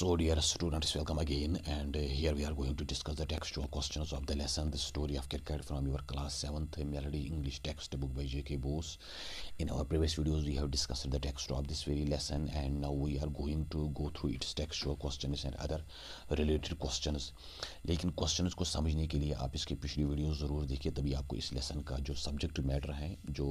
So dear students, welcome again and uh, here we are going to discuss the textual questions of the lesson, the story of Kirkar from your class 7th Melody English textbook by J.K. Bose. In our previous videos, we have discussed the text of this very lesson and now we are going to go through its textual questions and other related questions. lekin questions को समझने के लिए आप इसकी पिछली video ज़रूर देखिए तभी आपको इस लेसन का जो सब्जेक्ट मैटर है जो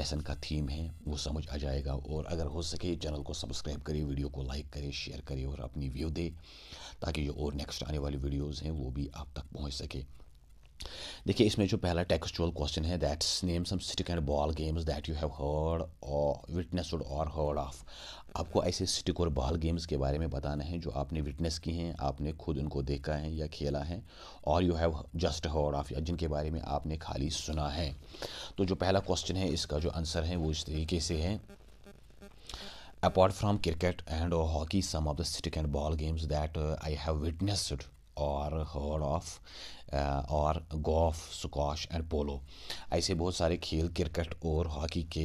lesson ka theme hai wo samajh aa jayega aur agar ho sake channel ko subscribe करें video ko like करें share करें करें और अपनी व्यू दे ताकि जो और नेक्स्ट आने वाली वीडियोज़ हैं वो भी आप तक पहुँच सके देखिए इसमें जो पहला टेक्सचुअल क्वेश्चन है that's name some city and ball games that you have heard और विटनेस और हर्ड ऑफ आपको ऐसे स्टिक और बॉल गेम्स के बारे में बताना है जो आपने विटनेस किए हैं आपने खुद उनको देखा है या खेला है और you have just heard of या जिनके बारे में आपने खाली सुना है तो जो पहला क्वेश्चन है इसका जो आंसर है वो इस तरीके से है apart from cricket and uh, hockey some of the stick and ball games that uh, i have witnessed or heard of और गोफ़ स्कॉश एंड पोलो ऐसे बहुत सारे खेल क्रिकेट और हॉकी के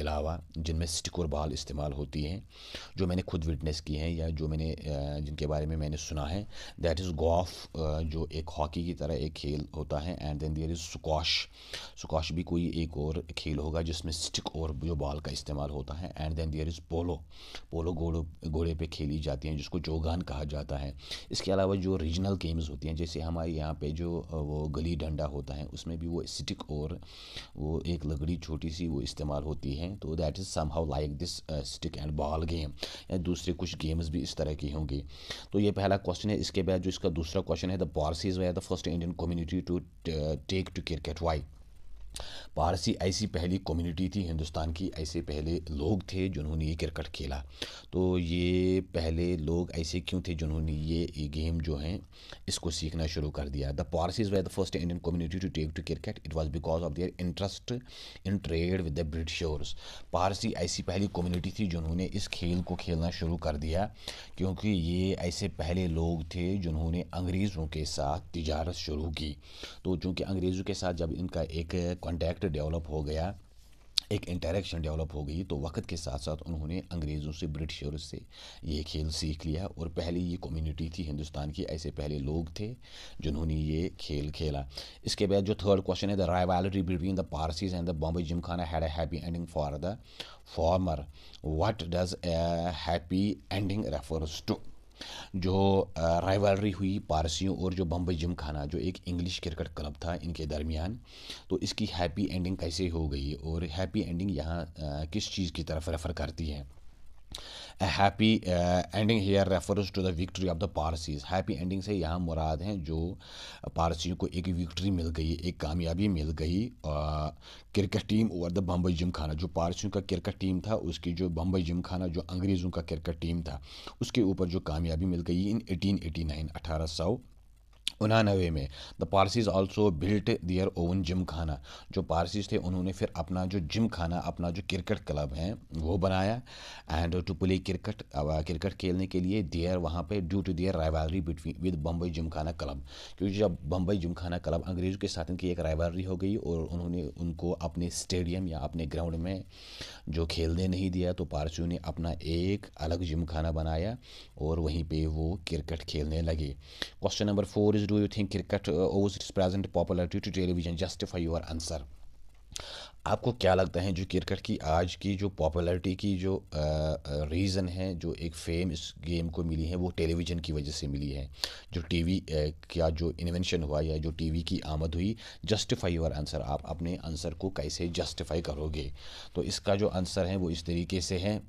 अलावा जिनमें स्टिक और बॉल इस्तेमाल होती हैं जो मैंने खुद विटनेस की हैं या जो मैंने जिनके बारे में मैंने सुना है दैट इज़ गोफ़ जो एक हॉकी की तरह एक खेल होता है and then there is squash squash भी कोई एक और खेल होगा जिसमें स्टिक और जो बॉल का इस्तेमाल होता है and then there is polo polo घोड़ो घोड़े पर खेली जाती हैं जिसको चौगान कहा जाता है इसके अलावा जो रीजनल गेम्स होती हैं जैसे हमारे यहाँ पे जो वो गली डंडा होता है उसमें भी वो स्टिक और वो एक लकड़ी छोटी सी वो इस्तेमाल होती है तो that is somehow like this stick and ball game या दूसरे कुछ गेम्स भी इस तरह के होंगे तो ये पहला क्वेश्चन है इसके बाद जो इसका दूसरा क्वेश्चन है the Parsis were the first Indian community to take to cricket why Parsi ऐसी पहली कम्युनिटी थी हिंदुस्तान की ऐसे पहले लोग थे जिन्होंने ये क्रिकेट खेला तो ये पहले लोग ऐसे क्यों थे जिन्होंने ये, ये गेम जो है इसको सीखना शुरू कर दिया the Parsis were the first Indian community to take to cricket it was because of their interest in trade with the Britishers Parsi ऐसी पहली कम्युनिटी थी जिन्होंने इस खेल को खेलना शुरू कर दिया क्योंकि ये ऐसे पहले लोग थे जिन्होंने अंग्रेज़ों के साथ तजारत शुरू की तो चूँकि अंग्रेज़ों के साथ जब इनका एक कॉन्टैक्ट डेवलप हो गया एक इंटरेक्शन डेवलप हो गई तो वक्त के साथ साथ उन्होंने अंग्रेज़ों से ब्रिटिशर्स से ये खेल सीख लिया और पहले ये कम्युनिटी थी हिंदुस्तान की ऐसे पहले लोग थे जिन्होंने ये खेल खेला इसके बाद जो थर्ड क्वेश्चन है the rivalry between the Parsis and the Bombay Gymkhana had a happy ending for the former what does happy ending refers to जो राइवलरी हुई पारसियों और जो बम्बई जिम खाना जो एक इंग्लिश क्रिकेट क्लब था इनके दरमियान तो इसकी हैप्पी एंडिंग कैसे हो गई और हैप्पी एंडिंग यहाँ किस चीज़ की तरफ रेफ़र करती है A happy uh, ending here refers to the victory of the Parsis. Happy ending से यहाँ मुराद हैं जो पारसियों को एक विक्ट्री मिल गई एक कामयाबी मिल गई क्रिकेट टीम और द बम्बई जिम खाना जो पारसियों का क्रिकेट टीम था उसकी जो बम्बई जिम खाना जो अंग्रेज़ों का क्रिकेट टीम था उसके ऊपर जो कामयाबी मिल गई इन एटीन एटी नाइन सौ उनानवे में the Parsis also built their own Gymkhana जो पारसीज थे उन्होंने फिर अपना जो जिम खाना अपना जो क्रिकेट क्लब है वो बनाया and to play cricket cricket खेलने के लिए दियर वहाँ पे due to their rivalry between with Bombay Gymkhana club क्योंकि जब बम्बई जिम खाना क्लब अंग्रेज़ों के साथ इनकी एक राइवलरी हो गई और उन्होंने उनको अपने स्टेडियम या अपने ग्राउंड में जो खेलने नहीं दिया तो पारसियों ने अपना एक अलग जिम खाना बनाया और वहीं पर वो क्रिकेट खेलने लगे question number four scores do you think cricket uh, owes its present popularity to television justify your answer आपको क्या लगता है जो क्रिकेट की आज की जो पॉपुलैरिटी की जो रीज़न uh, uh, है जो एक फेम इस गेम को मिली है वो टेलीविज़न की वजह से मिली है जो टीवी uh, का जो इन्वेंशन हुआ या जो टीवी की आमद हुई जस्टिफाई योर आंसर आप अपने आंसर को कैसे जस्टिफाई करोगे तो इसका जो आंसर है वो इस तरीके से है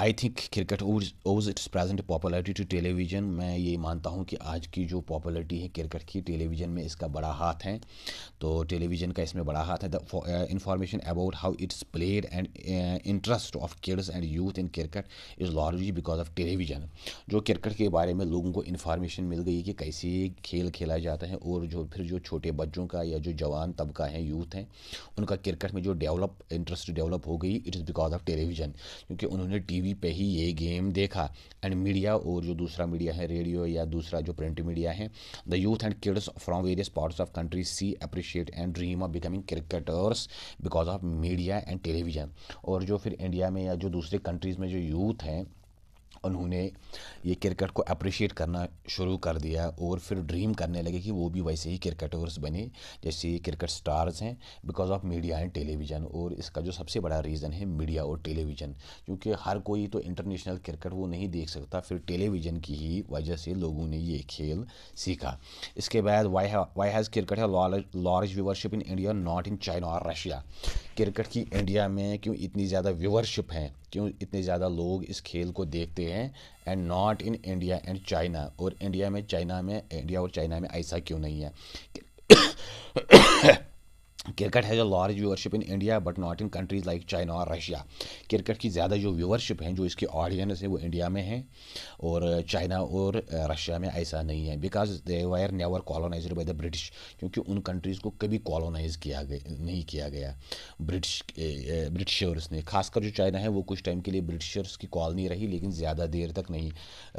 I think cricket owes its present popularity to television मैं ये मानता हूँ कि आज की जो पॉपुलरिटी है क्रिकेट की टेलीविज़न में इसका बड़ा हाथ है तो टेलीविज़न का इसमें बड़ा हाथ है the information about how it's played and interest of kids and youth in cricket is largely because of television जो क्रिकेट के बारे में लोगों को इन्फॉर्मेशन मिल गई कि कैसे खेल खेला जाता है और जो फिर जो छोटे बच्चों का या जो जवान तबका है यूथ हैं उनका क्रिकेट में जो डेवलप इंटरेस्ट डेवलप हो गई it is because of television क्योंकि उन्होंने टी टीवी पे ही ये गेम देखा एंड मीडिया और जो दूसरा मीडिया है रेडियो या दूसरा जो प्रिंट मीडिया है the youth and kids from various parts of country see appreciate and dream of becoming cricketers because of media and television और जो फिर इंडिया में या जो दूसरे कंट्रीज़ में जो यूथ हैं उन्होंने ये क्रिकेट को अप्रिशिएट करना शुरू कर दिया और फिर ड्रीम करने लगे कि वो भी वैसे ही क्रिकेटर्स बने जैसे ये क्रिकेट स्टार्स हैं because of media and television और इसका जो सबसे बड़ा रीज़न है मीडिया और टेलीविज़न क्योंकि हर कोई तो इंटरनेशनल क्रिकेट वो नहीं देख सकता फिर टेलीविज़न की ही वजह से लोगों ने ये खेल सीखा इसके बाद वाई वाई हैज़ क्रिकेट है large viewership in India not in China और रशिया क्रिकेट की इंडिया में क्यों इतनी ज़्यादा व्यूवरशिप हैं क्यों इतने ज़्यादा लोग इस खेल को देखते हैं and not in India and China और इंडिया में चाइना में इंडिया और चाइना में ऐसा क्यों नहीं है cricket has a large viewership in India but not in countries like China और रशिया क्रिकेट की ज़्यादा जो व्यूअरशिप हैं जो इसके ऑडियंस हैं वो इंडिया में हैं और चाइना और रशिया में ऐसा नहीं है because they were never colonise by the British क्योंकि उन कंट्रीज़ को कभी कॉलोनाइज किया गया नहीं किया गया ब्रिटिश ब्रिटिशर्स ने खासकर जो चाइना है वो कुछ टाइम के लिए ब्रिटिशर्स की कॉलोनी रही लेकिन ज़्यादा देर तक नहीं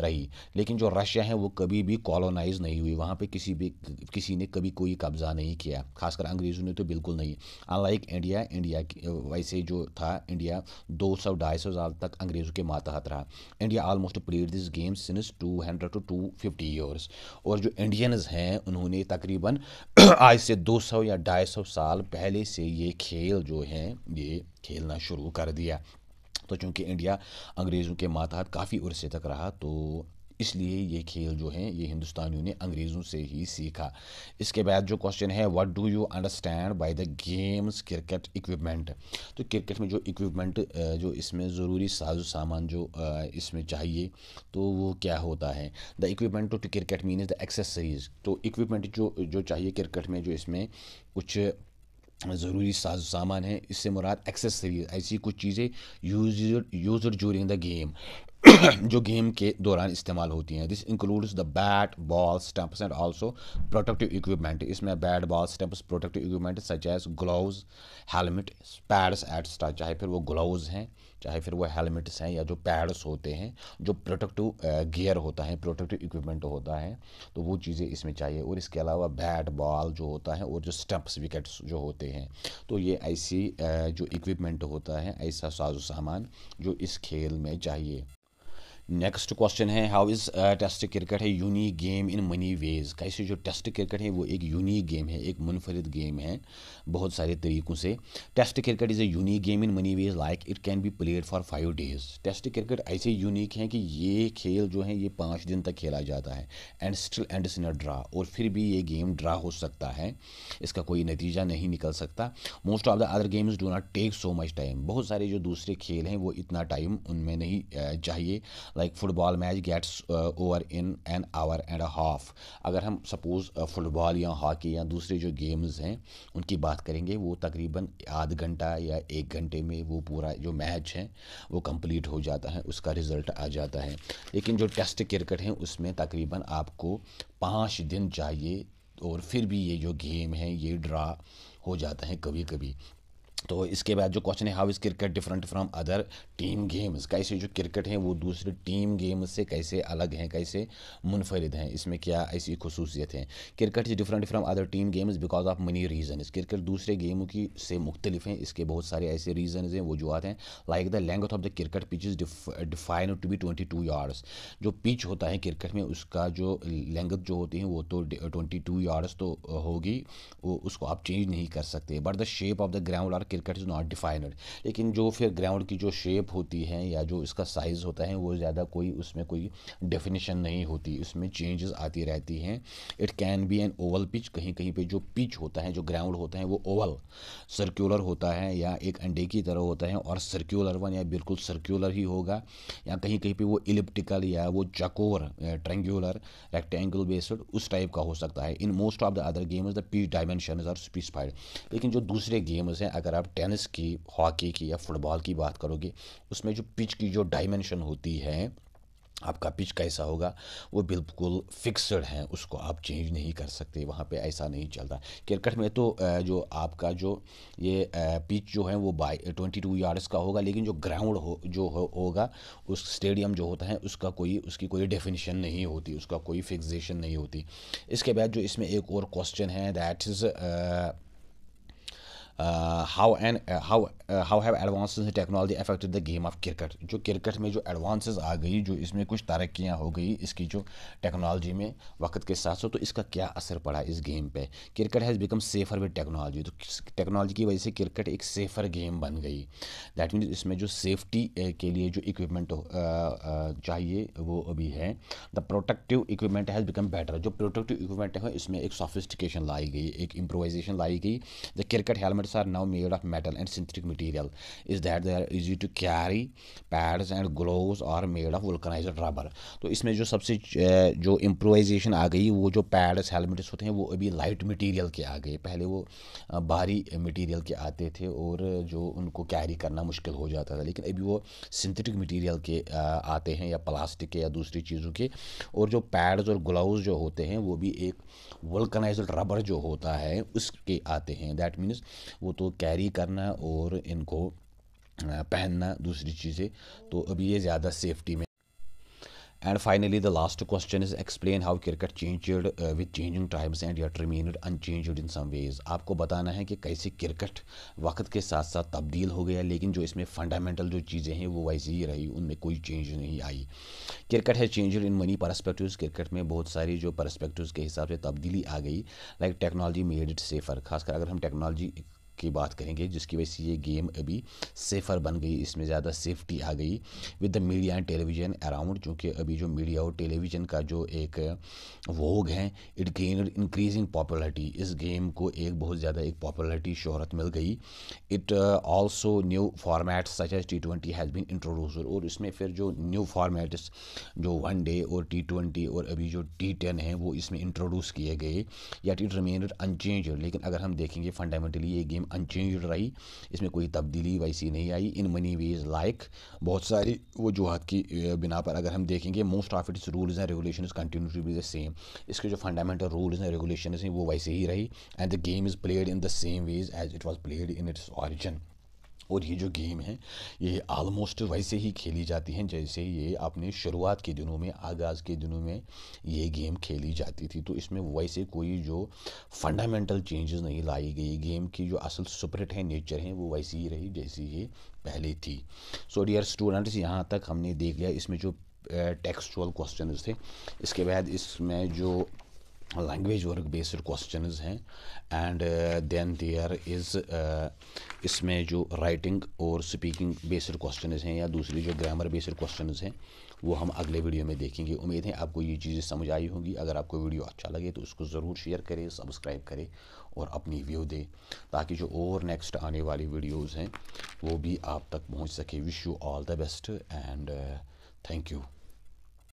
रही लेकिन जो रशिया है वो कभी भी कॉलोनाइज नहीं हुई वहाँ पर किसी भी किसी ने कभी कोई कब्ज़ा नहीं किया खासकर अंग्रेज़ों ने तो बिल्कुल बिल्कुल नहीं अनलाइक इंडिया इंडिया वैसे जो था इंडिया दो सौ ढाई सौ साल तक अंग्रेज़ों के मातहत रहा India almost played this game since two hundred to two fifty years और जो इंडियंस हैं उन्होंने तकरीबन आज से दो सौ या ढाई सौ साल पहले से ये खेल जो हैं ये खेलना शुरू कर दिया तो चूँकि इंडिया अंग्रेज़ों के मातहत काफ़ी उर्से तक रहा तो इसलिए ये खेल जो है ये हिंदुस्तानियों ने अंग्रेज़ों से ही सीखा इसके बाद जो क्वेश्चन है what do you understand by the games cricket equipment तो क्रिकेट में जो इक्विपमेंट जो इसमें ज़रूरी साजो सामान जो इसमें चाहिए तो वो क्या होता है the equipment to cricket mean the accessories तो इक्विपमेंट जो जो चाहिए क्रिकेट में जो इसमें कुछ ज़रूरी साजो सामान है इससे मुराद एक्सेसरीज ऐसी कुछ चीज़ें use use during the game जो गेम के दौरान इस्तेमाल होती हैं this includes the bat ball stumps and also protective equipment इसमें bat ball stumps protective equipment such as gloves helmet pads extra चाहे फिर वो ग्लोव्स हैं चाहे फिर वो हेलमेट्स हैं या जो पैड्स होते हैं जो प्रोटेक्टिव गियर uh, होता है प्रोटेक्टिव इक्विपमेंट होता है तो वो चीज़ें इसमें चाहिए और इसके अलावा बैट बॉल जो होता है और जो स्टम्प्स विकेट्स जो होते हैं तो ये ऐसी uh, जो इक्विपमेंट होता है ऐसा साजो सामान जो इस खेल में चाहिए नेक्स्ट क्वेश्चन है हाउ इज़ टेस्ट क्रिकेट है unique game in many ways कैसे जो टेस्ट क्रिकेट है वो एक यूनिक गेम है एक मुनफरद गेम है बहुत सारे तरीक़ों से test cricket is a unique game in many ways like it can be played for five days test cricket ऐसे यूनिक है कि ये खेल जो है ये पाँच दिन तक खेला जाता है and still end in a draw और फिर भी ये गेम ड्रा हो सकता है इसका कोई नतीजा नहीं निकल सकता most of the other games do not take so much time बहुत सारे जो दूसरे खेल हैं वो इतना टाइम उनमें नहीं uh, चाहिए like football match gets over in an hour and half अगर हम सपोज़ फुटबॉल uh, या हॉकी या दूसरे जो गेम्स हैं उनकी बात करेंगे वो तकरीबन आध घंटा या एक घंटे में वो पूरा जो मैच है वो कंप्लीट हो जाता है उसका रिज़ल्ट आ जाता है लेकिन जो टेस्ट क्रिकेट है उसमें तकरीबन आपको पाँच दिन चाहिए और फिर भी ये जो गेम है ये ड्रा हो जाता है कभी कभी तो इसके बाद जो क्वेश्चन है how is cricket different from other team games कैसे जो क्रिकेट हैं वो दूसरे टीम गेम्स से कैसे अलग हैं कैसे मुनफरद हैं इसमें क्या ऐसी खसूसियत हैं cricket is different from other team games because of many reason cricket दूसरे गेमों की से मुख्तलिफ हैं इसके बहुत सारे ऐसे रीज़नज हैं आते हैं like the length of the cricket pitch is define to be twenty two yards जो पिच होता है क्रिकेट में उसका जो लेंगथ जो होती है वो तो ट्वेंटी टू यार्ड्स तो होगी वो उसको आप चेंज नहीं कर सकते but the shape of the ground are cricket is not defined लेकिन जो फिर ग्राउंड की जो शेप होती है या जो इसका साइज़ होता है वो ज़्यादा कोई उसमें कोई डेफिनेशन नहीं होती उसमें चेंजेस आती रहती हैं it can be an oval pitch कहीं कहीं पे जो पिच होता है जो ग्राउंड होता है वो ओवल सर्कुलर होता है या एक अंडे की तरह होता है और सर्क्यूलर वन या बिल्कुल सर्क्यूलर ही होगा या कहीं कहीं पर वो इलिप्टिकल या वो चकोर ट्रेंगुलर रेक्टेंगल बेस्ड उस टाइप का हो सकता है in most of the other games the pitch dimension are specified लेकिन जो दूसरे गेम्स हैं अगर आप आप टेनिस की हॉकी की या फुटबॉल की बात करोगे उसमें जो पिच की जो डायमेंशन होती है आपका पिच कैसा होगा वो बिल्कुल फिक्सड है उसको आप चेंज नहीं कर सकते वहाँ पे ऐसा नहीं चलता क्रिकेट में तो जो आपका जो ये पिच जो है वो बाई ट्वेंटी टू यार्ड्स का होगा लेकिन जो ग्राउंड हो जो हो, होगा उस स्टेडियम जो होता है उसका कोई उसकी कोई डेफिनेशन नहीं होती उसका कोई फिक्सेशन नहीं होती इसके बाद जो इसमें एक और क्वेश्चन है that is uh, how and uh, how uh, how have advances in technology affected the game of cricket जो क्रिकेट में जो advances आ गई जो इसमें कुछ तरक्याँ हो गई इसकी जो टेक्नोलॉजी में वक्त के साथ साथ तो इसका क्या असर पड़ा इस गेम पे cricket has become safer with technology तो टेक्नोलॉजी की वजह से क्रिकेट एक सेफर गेम बन गई दैट मीन्स इसमें जो सेफ्टी uh, के लिए जो इक्विपमेंट uh, uh, चाहिए वो अभी है the protective equipment has become better जो प्रोटेक्टिव इक्विपमेंट है इसमें एक सोफिस्टिकेशन लाई गई एक इम्प्रोवाइजेशन लाई गई the cricket helmet pads are now made of metal and synthetic material is that they are easy to carry pads and gloves are made of vulcanized rubber तो इसमें जो सबसे जो इम्प्रोवाइजेशन आ गई वो जो पैड्स हेलमेट्स होते हैं वो अभी लाइट मटीरियल के आ गए पहले वो भारी मटीरियल के आते थे और जो उनको कैरी करना मुश्किल हो जाता था लेकिन अभी वो सिंथेटिक मटीरियल के आते हैं या प्लास्टिक के या दूसरी चीज़ों के और जो पैड्स और ग्लव्स जो होते हैं वो भी एक वल्कनाइज रबर जो होता है उसके आते हैं दैट मीन्स वो तो कैरी करना और इनको पहनना दूसरी चीज़ें तो अभी ये ज़्यादा सेफ्टी में and finally the last question is explain how cricket changed with changing tribes and yet remain unchanged in some ways आपको बताना है कि कैसे क्रिकेट वक्त के साथ साथ तब्दील हो गया लेकिन जो इसमें फंडामेंटल जो चीज़ें हैं वो वैसे ही रही उनमें कोई चेंज नहीं आई क्रिकेट है change in many perspectives cricket में बहुत सारी जो परस्पेक्टिव के हिसाब से तब्दीली आ गई like technology made it safer खासकर अगर हम टेक्नोलॉजी की बात करेंगे जिसकी वजह से ये गेम अभी सेफ़र बन गई इसमें ज़्यादा सेफ्टी आ गई with the media and television around क्योंकि अभी जो मीडिया और टेलीविज़न का जो एक वोग है इट गेन इंक्रीजिंग पॉपुलरिटी इस गेम को एक बहुत ज़्यादा एक पॉपुलरिटी शहरत मिल गई it also new format such as T twenty has been introduced और इसमें फिर जो न्यू फॉर्मेट्स जो वन डे और टी ट्वेंटी और अभी जो टी टेन है वो इसमें इंट्रोड्यूस किए गए या इट रिमेन अनचेंज लेकिन अगर हम देखेंगे फंडामेंटली ये गेम अनचेंज रही इसमें कोई तब्दीली वैसी नहीं आई इन मनी वेज लाइक बहुत सारी वजूहत की बिना पर अगर हम देखेंगे most of its rules and regulation continue to be the same इसके जो फंडामेंटल रूल्स एंड रेगुलेशन हैं वो वैसे ही रही and the game is played in the same ways as it was played in its origin और ये जो गेम है ये आलमोस्ट वैसे ही खेली जाती हैं जैसे ये अपने शुरुआत के दिनों में आगाज़ के दिनों में ये गेम खेली जाती थी तो इसमें वैसे कोई जो फंडामेंटल चेंजेस नहीं लाई गई गेम की जो असल स्प्रिट है नेचर है वो वैसे ही रही जैसी ये पहले थी सो डियर स्टूडेंट्स यहाँ तक हमने देख लिया इसमें जो टेक्सचुअल क्वेश्चन थे इसके बाद इसमें जो लैंग्वेज वर्क बेस्ड क्वेश्चन हैं एंड देन देयर इज़ इसमें जो राइटिंग और स्पीकिंग बेस्ड क्वेश्चन हैं या दूसरी जो ग्रामर बेस्ड क्वेश्चन हैं वो हम अगले वीडियो में देखेंगे उम्मीद है आपको ये चीज़ें समझ आई होंगी अगर आपको वीडियो अच्छा लगे तो उसको ज़रूर शेयर करें सब्सक्राइब करें और अपनी व्यू दें ताकि जो और नेक्स्ट आने वाली वीडियोज़ हैं वो भी आप तक पहुँच सके wish you all the best and thank you